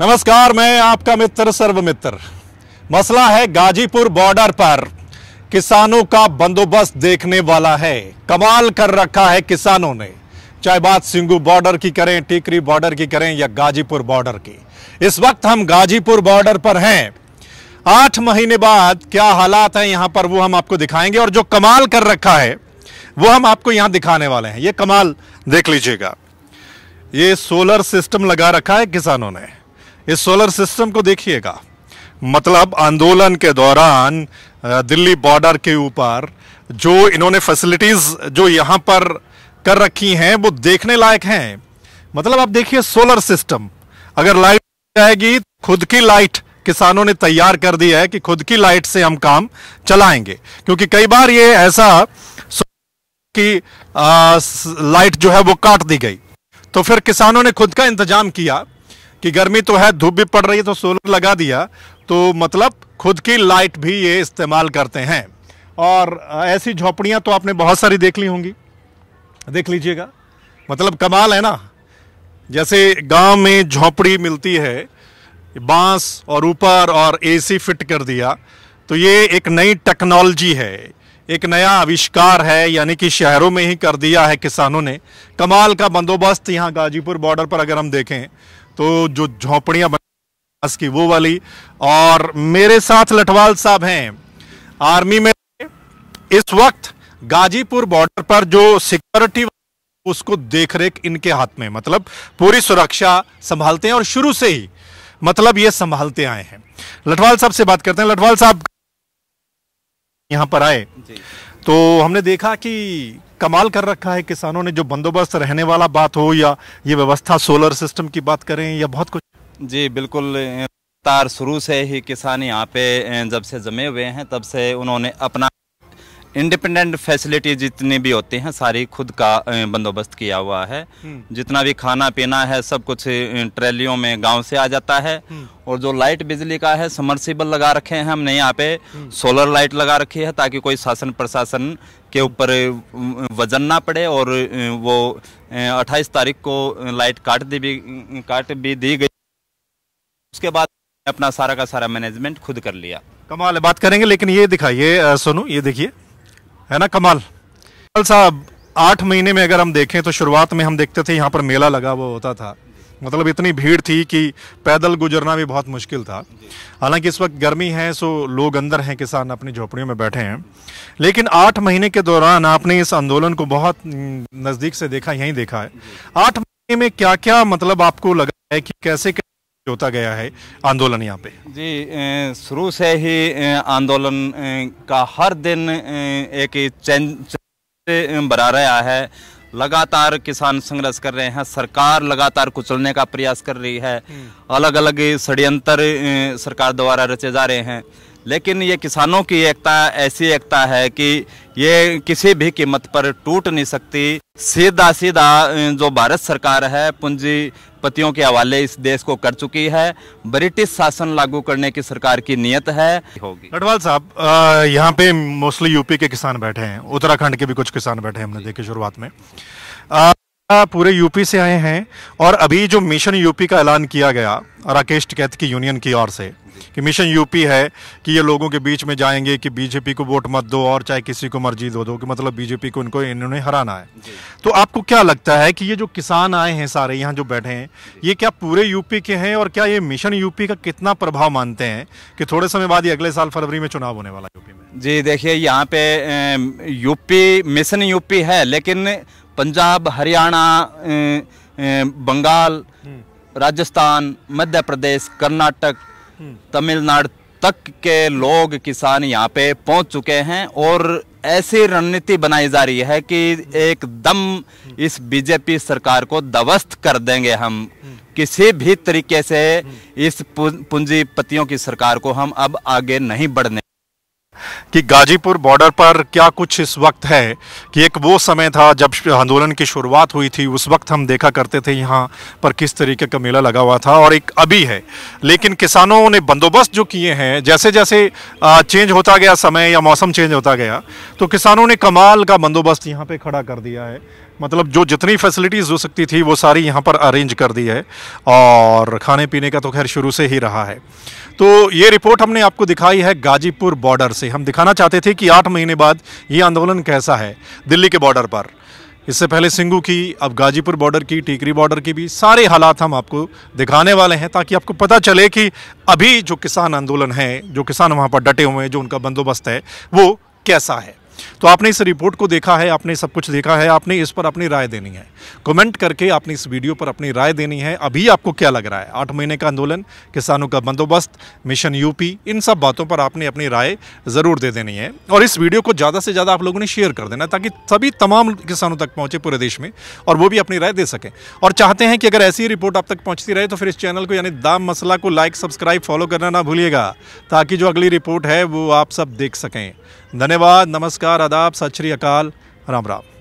नमस्कार मैं आपका मित्र सर्व मित्र मसला है गाजीपुर बॉर्डर पर किसानों का बंदोबस्त देखने वाला है कमाल कर रखा है किसानों ने चाहे बात सिंगू बॉर्डर की करें टीकरी बॉर्डर की करें या गाजीपुर बॉर्डर की इस वक्त हम गाजीपुर बॉर्डर पर हैं आठ महीने बाद क्या हालात हैं यहां पर वो हम आपको दिखाएंगे और जो कमाल कर रखा है वो हम आपको यहाँ दिखाने वाले हैं ये कमाल देख लीजिएगा ये सोलर सिस्टम लगा रखा है किसानों ने इस सोलर सिस्टम को देखिएगा मतलब आंदोलन के दौरान दिल्ली बॉर्डर के ऊपर जो इन्होंने फैसिलिटीज जो यहां पर कर रखी हैं वो देखने लायक हैं मतलब आप देखिए सोलर सिस्टम अगर लाइट जाएगी खुद की लाइट किसानों ने तैयार कर दी है कि खुद की लाइट से हम काम चलाएंगे क्योंकि कई बार ये ऐसा कि आ, लाइट जो है वो काट दी गई तो फिर किसानों ने खुद का इंतजाम किया कि गर्मी तो है धूप भी पड़ रही है तो सोलर लगा दिया तो मतलब खुद की लाइट भी ये इस्तेमाल करते हैं और ऐसी झोपड़ियाँ तो आपने बहुत सारी देख ली होंगी देख लीजिएगा मतलब कमाल है ना जैसे गांव में झोपड़ी मिलती है बांस और ऊपर और एसी फिट कर दिया तो ये एक नई टेक्नोलॉजी है एक नया आविष्कार है यानी कि शहरों में ही कर दिया है किसानों ने कमाल का बंदोबस्त यहाँ गाजीपुर बॉर्डर पर अगर हम देखें तो जो झोपड़ियां बनास की वो वाली और मेरे साथ लठवाल साहब हैं आर्मी में इस वक्त गाजीपुर बॉर्डर पर जो सिक्योरिटी उसको देख रेख इनके हाथ में मतलब पूरी सुरक्षा संभालते हैं और शुरू से ही मतलब ये संभालते आए हैं लठवाल साहब से बात करते हैं लठवाल साहब यहाँ पर आए तो हमने देखा कि कमाल कर रखा है किसानों ने जो बंदोबस्त रहने वाला बात हो या ये व्यवस्था सोलर सिस्टम की बात करें या बहुत कुछ जी बिल्कुल तार शुरू से ही किसान यहाँ पे जब से जमे हुए हैं तब से उन्होंने अपना इंडिपेंडेंट फैसिलिटी जितनी भी होती हैं सारी खुद का बंदोबस्त किया हुआ है हम्म। जितना भी खाना पीना है सब कुछ ट्रैलियों में गांव से आ जाता है हम्म। और जो लाइट बिजली का है समरसीबल लगा रखे हैं हमने यहाँ पे सोलर हम्म। लाइट लगा रखी है ताकि कोई शासन प्रशासन के ऊपर वजन ना पड़े और वो 28 तारीख को लाइट काट दी भी काट भी दी गई उसके बाद अपना सारा का सारा मैनेजमेंट खुद कर लिया कमाल बात करेंगे लेकिन ये दिखाइए सोनू ये देखिए है ना कमाल कमाल साहब आठ महीने में अगर हम देखें तो शुरुआत में हम देखते थे यहाँ पर मेला लगा हुआ होता था मतलब इतनी भीड़ थी कि पैदल गुजरना भी बहुत मुश्किल था हालांकि इस वक्त गर्मी है सो लोग अंदर हैं किसान अपनी झोपड़ियों में बैठे हैं लेकिन आठ महीने के दौरान आपने इस आंदोलन को बहुत नज़दीक से देखा यहीं देखा है आठ महीने में क्या क्या मतलब आपको लगा है कि कैसे जोता गया है आंदोलन यहाँ पे जी शुरू से ही आंदोलन का हर दिन एक चेंज बना रहा है लगातार किसान संघर्ष कर रहे हैं सरकार लगातार कुचलने का प्रयास कर रही है हम्म। अलग अलग षड्यंत्र सरकार द्वारा रचे जा रहे हैं लेकिन ये किसानों की एकता ऐसी एकता है कि ये किसी भी कीमत पर टूट नहीं सकती सीधा सीधा जो भारत सरकार है पूंजीपतियों के हवाले इस देश को कर चुकी है ब्रिटिश शासन लागू करने की सरकार की नियत है गढ़वाल साहब यहाँ पे मोस्टली यूपी के किसान बैठे हैं उत्तराखंड के भी कुछ किसान बैठे हैं हमने देखे शुरुआत में आ, पूरे यूपी से आए हैं और अभी जो मिशन यूपी का ऐलान किया गया राकेश टिकैत की यूनियन की ओर से कि मिशन यूपी है कि ये लोगों के बीच में जाएंगे कि बीजेपी को वोट मत दो और चाहे किसी को मर्जी दो दो कि मतलब बीजेपी को इनको इन्होंने हराना है तो आपको क्या लगता है कि ये जो किसान आए हैं सारे यहाँ जो बैठे हैं ये क्या पूरे यूपी के हैं और क्या ये मिशन यूपी का कितना प्रभाव मानते हैं कि थोड़े समय बाद ही अगले साल फरवरी में चुनाव होने वाला यूपी में जी देखिए यहाँ पे यूपी मिशन यूपी है लेकिन पंजाब हरियाणा बंगाल हम्म। राजस्थान मध्य प्रदेश कर्नाटक तमिलनाडु तक के लोग किसान यहाँ पे पहुंच चुके हैं और ऐसी रणनीति बनाई जा रही है कि एकदम इस बीजेपी सरकार को दवस्त कर देंगे हम किसी भी तरीके से इस पूंजीपतियों की सरकार को हम अब आगे नहीं बढ़ने कि गाजीपुर बॉर्डर पर क्या कुछ इस वक्त है कि एक वो समय था जब आंदोलन की शुरुआत हुई थी उस वक्त हम देखा करते थे यहाँ पर किस तरीके का मेला लगा हुआ था और एक अभी है लेकिन किसानों ने बंदोबस्त जो किए हैं जैसे जैसे चेंज होता गया समय या मौसम चेंज होता गया तो किसानों ने कमाल का बंदोबस्त यहाँ पर खड़ा कर दिया है मतलब जो जितनी फैसिलिटीज़ हो सकती थी वो सारी यहाँ पर अरेंज कर दी है और खाने पीने का तो खैर शुरू से ही रहा है तो ये रिपोर्ट हमने आपको दिखाई है गाजीपुर बॉर्डर से हम दिखाना चाहते थे कि आठ महीने बाद ये आंदोलन कैसा है दिल्ली के बॉर्डर पर इससे पहले सिंगू की अब गाजीपुर बॉर्डर की टीकरी बॉर्डर की भी सारे हालात हम आपको दिखाने वाले हैं ताकि आपको पता चले कि अभी जो किसान आंदोलन है जो किसान वहाँ पर डटे हुए हैं जो उनका बंदोबस्त है वो कैसा है तो आपने इस रिपोर्ट को देखा है आपने सब कुछ देखा है आपने इस पर अपनी राय देनी है कमेंट करके आपने इस वीडियो पर अपनी राय देनी है अभी आपको क्या लग रहा है आठ महीने का आंदोलन किसानों का बंदोबस्त मिशन यूपी इन सब बातों पर आपने अपनी राय ज़रूर दे देनी है और इस वीडियो को ज़्यादा से ज़्यादा आप लोगों ने शेयर कर देना ताकि सभी तमाम किसानों तक पहुँचे पूरे देश में और वो भी अपनी राय दे सकें और चाहते हैं कि अगर ऐसी ही रिपोर्ट आप तक पहुँचती रहे तो फिर इस चैनल को यानी दाम मसला को लाइक सब्सक्राइब फॉलो करना ना भूलिएगा ताकि जो अगली रिपोर्ट है वो आप सब देख सकें धन्यवाद नमस्कार नमस्कार आदाब सत श्री अकाल राम राम